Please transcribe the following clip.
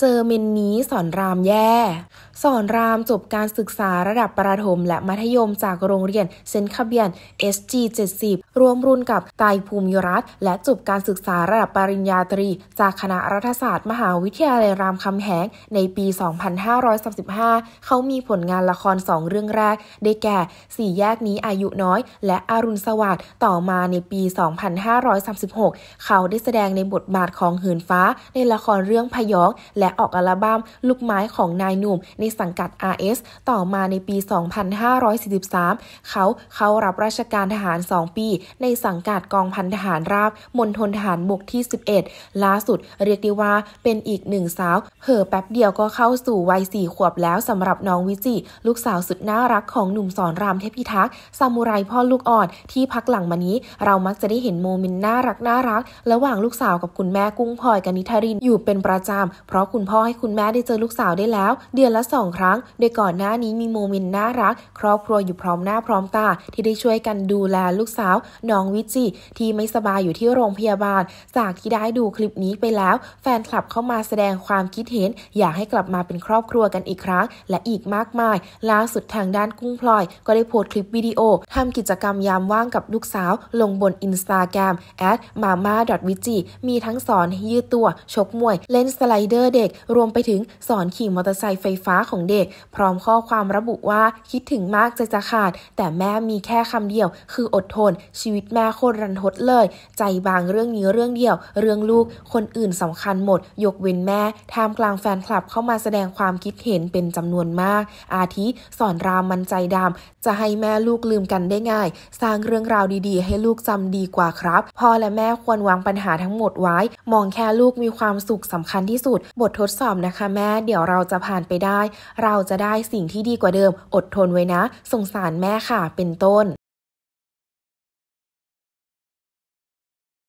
เจอเมนนี้สอนรามแย่ สอนรามจบการศึกษาระดับประถมและมัธยมจากโรงเรียนเซนคาเบียน SG70 รวมรุ่นกับไตภูมิรัตและจบการศึกษาระดับปริญญาตรี จากคณะรัฐศาสตร์มหาวิทยาลัยรามคำแหงในปี 2535 เขามีผลงานละครสองเรื่องแรกได้แก่สี่แยกนี้อายุน้อยและอรุณสวัสดิ์ต่อมาในปี 2536 เขาได้แสดงในบทบาทของเหืนฟ้า ในละครเรื่องพยองและและออกอัลบั้มลูกไม้ของนายหนุ่ม ในสังกัด RS ต่อมาในปี 2543 เขาเข้ารับราชการทหาร 2 ปีในสังกัดกองพันทหารราบมณฑลทหารบกที่ 11 ล่าสุดเรียกได้ว่าเป็นอีกหนึ่งสาวเห่อแป๊บเดียวก็เข้าสู่วัยสี่ขวบแล้วสำหรับน้องวิจิลูกสาวสุดน่ารักของหนุ่มสอนรามเทพิทักษ์ซามูไรพ่อลูกอ่อนที่พักหลังมานี้ เรามักจะได้เห็นโมเมนต์น่ารักน่ารักระหว่างลูกสาวกับคุณแม่กุ้งพลอยกนนิทรินอยู่เป็นประจำเพราะคุณพ่อให้คุณแม่ได้เจอลูกสาวได้แล้ว เดือนละสองครั้ง โดยก่อนหน้านี้มีโมเมนต์น่ารัก ครอบครัวอยู่พร้อมหน้าพร้อมตา ที่ได้ช่วยกันดูแลลูกสาวน้องวิจิที่ไม่สบายอยู่ที่โรงพยาบาล จากที่ได้ดูคลิปนี้ไปแล้ว แฟนคลับเข้ามาแสดงความคิดเห็น อยากให้กลับมาเป็นครอบครัวกันอีกครั้ง และอีกมากมายล่าสุดทางด้านกุ้งพลอยก็ได้โพสต์คลิปวิดีโอทำกิจกรรมยามว่างกับลูกสาวลงบนอินสตาแกรม m a m a w i c i มีทั้งสอนยืดตัวชกมวยเล่นสไลเดอร์เด็กรวมไปถึงสอนขี่มอเตอร์ไซค์ไฟฟ้าของเด็ก พร้อมข้อความระบุว่า คิดถึงมากใจจะขาด แต่แม่มีแค่คำเดียว คืออดทน ชีวิตแม่โคตรรันทดเลย ใจบางเรื่องนี้เรื่องเดียว เรื่องลูกคนอื่นสำคัญหมด ยกเว้นแม่ท่ามกลางแฟนคลับเข้ามาแสดงความคิดเห็นเป็นจำนวนมาก อาทิ สอนรามมันใจดำจะให้แม่ลูกลืมกันได้ง่าย สร้างเรื่องราวดี ๆ ให้ลูกจำดีกว่าครับพ่อและแม่ควรวางปัญหาทั้งหมดไว้ มองแค่ลูกมีความสุขสำคัญที่สุดบททดสอบนะคะ แม่เดี๋ยวเราจะผ่านไปได้ เราจะได้สิ่งที่ดีกว่าเดิม อดทนไว้นะสงสารแม่ค่ะเป็นต้น